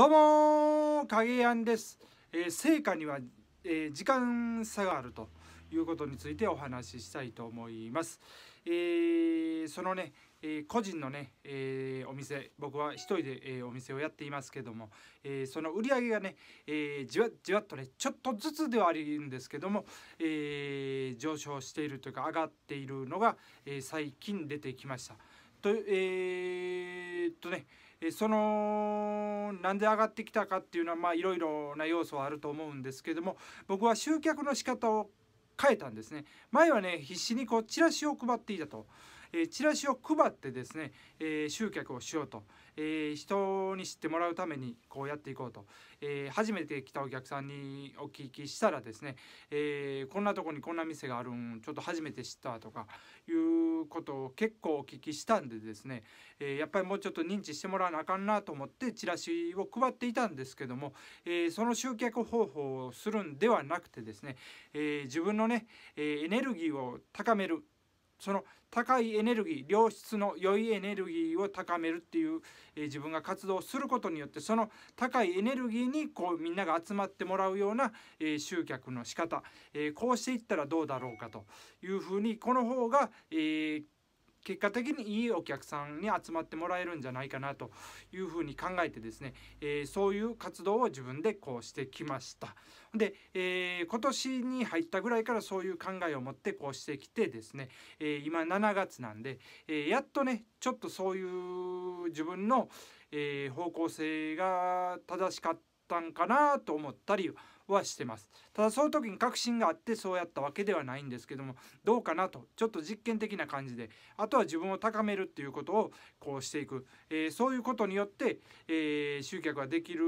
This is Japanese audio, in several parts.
どうも影山です、えー、成果には、えー、時間差があるということについてお話ししたいと思います、えー、そのね、え個人のね、えお店僕は一人で、えお店をやっていますけども、えその売り上げがね、えじわじわっとねちょっとずつではあるんですけども、え上昇しているというか上がっているのが、え最近出てきましたと,、えっとねそのなんで上がってきたかっていうのはまあいろいろな要素はあると思うんですけども僕は集客の仕方を変えたんですね前はね必死にこうチラシを配っていたとえチラシを配ってですね、え集客をしようと、え人に知ってもらうためにこうやっていこうと、え初めて来たお客さんにお聞きしたらですね、えこんなとこにこんな店があるんちょっと初めて知ったとかいうことを結構お聞きしたんでですね、えやっぱりもうちょっと認知してもらわなあかんなと思ってチラシを配っていたんですけども、えその集客方法をするんではなくてですね、え自分のね、えエネルギーを高めるその高いエネルギー良質の良いエネルギーを高めるっていう、えー、自分が活動することによってその高いエネルギーにこうみんなが集まってもらうような、えー、集客の仕方、えー、こうしていったらどうだろうかというふうにこの方が、えー、結果的にいいお客さんに集まってもらえるんじゃないかなというふうに考えてですね、えー、そういう活動を自分でこうしてきました。で、えー、今年に入ったぐらいからそういう考えを持ってこうしてきてですね、えー、今7月なんで、えやっとねちょっとそういう自分の、え方向性が正しかったんかなと思ったりはしてますただその時に確信があってそうやったわけではないんですけどもどうかなとちょっと実験的な感じであとは自分を高めるっていうことをこうしていく、えー、そういうことによって、えー、集客ができる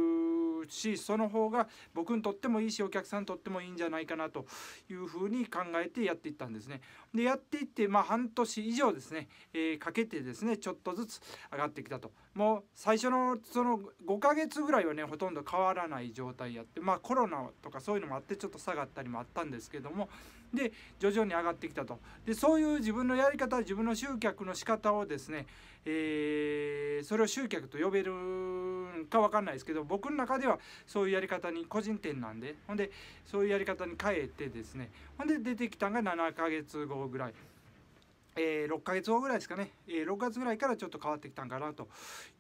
しその方が僕にとってもいいしお客さんにとってもいいんじゃないかなというふうに考えてやっていったんですね。でやっていってまあ半年以上ですね、えー、かけてですねちょっとずつ上がってきたともう最初のその5ヶ月ぐらいはねほとんど変わらない状態やってまあコロナとかそういうのもあってちょっと下がったりもあったんですけどもで徐々に上がってきたとでそういう自分のやり方自分の集客の仕方をですね、えー、それを集客と呼べるか分かんないですけど僕の中ではそういうやり方に個人店なんでほんでそういうやり方に変えてですねほんで出てきたのが7ヶ月後ぐらい。えー、6ヶ月後ぐらいですかね、えー、6月ぐらいからちょっと変わってきたんかなと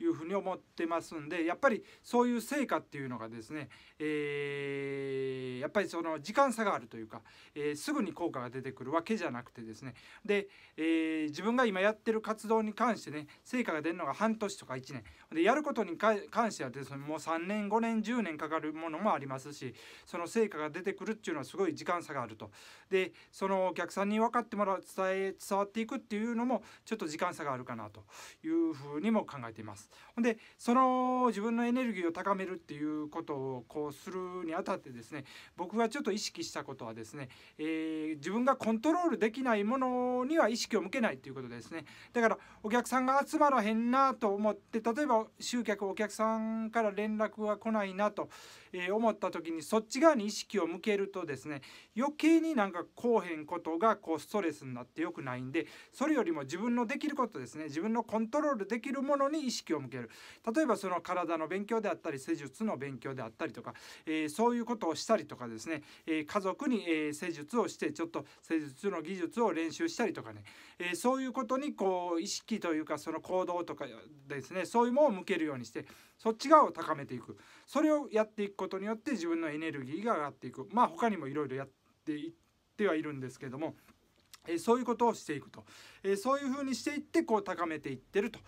いうふうに思ってますんでやっぱりそういう成果っていうのがですね、えー、やっぱりその時間差があるというか、えすぐに効果が出てくるわけじゃなくてですねで、え自分が今やってる活動に関してね成果が出るのが半年とか1年でやることに関してはですねもう3年5年10年かかるものもありますしその成果が出てくるっていうのはすごい時間差があるとでそのお客さんに分かってもらう伝え伝わっていくっていうのもちょっと時間差があるかなというふうにも考えています。でその自分のエネルギーを高めるっていうことをこうするにあたってですね僕がちょっと意識したことはですね、えー、自分がコントロールできないものには意識を向けないということですね。だからお客さんが集まらへんなと思って例えば集客お客さんから連絡が来ないなと思った時にそっち側に意識を向けるとですね余計になんかこうへんことがこうストレスになってよくないんでそれよりも自分のできることですね自分のコントロールできるものに意識を向ける例えばその体の勉強であったり施術の勉強であったりとか、えー、そういうことをしたりとかですね、えー、家族に、えー、施術をしてちょっと施術の技術を練習したりとかね、えそういうことにこう意識というかその行動とかですねそういうものを向けるようにしてそっち側を高めていくそれをやっていくことによって自分のエネルギーが上がっていくまあ他にもいろいろやっていってはいるんですけども。えそういうことをしていくと、えそういうふうにしていってこう高めていってると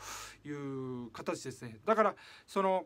いう形ですねだからその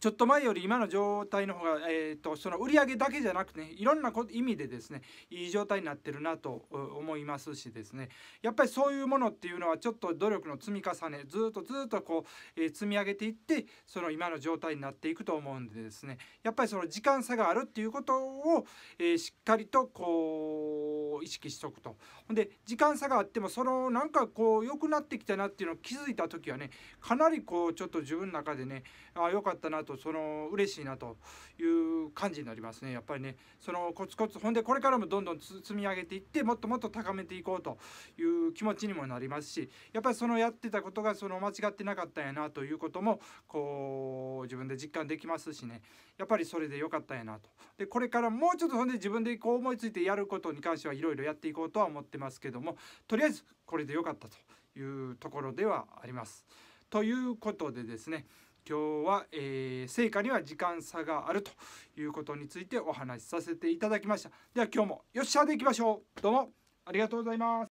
ちょっと前より今の状態の方が、えーと、その売り上げだけじゃなくて、ね、いろんな意味でですねいい状態になってるなと思いますしですねやっぱりそういうものっていうのはちょっと努力の積み重ねずっとずっとこう、えー、積み上げていってその今の状態になっていくと思うんでですねやっぱりその時間差があるっていうことを、えー、しっかりとこう意識しとくとほんで時間差があってもそのなんかこう良くなってきたなっていうのを気づいた時はねかなりこうちょっと自分の中でねあ良かったなとその嬉しいなという感じになりますねやっぱりねそのコツコツほんでこれからもどんどん積み上げていってもっともっと高めていこうという気持ちにもなりますしやっぱりそのやってたことがその間違ってなかったんやなということもこう自分で実感できますしねやっぱりそれで良かったんやなと。でこれからもうちょっとほんで自分でこう思いついてやることに関してはいろいろやっていこうとは思ってますけどもとりあえずこれで良かったというところではあります。ということでですね今日は、えー、成果には時間差があるということについてお話しさせていただきました。では今日もよっしゃでいきましょう。どうもありがとうございます。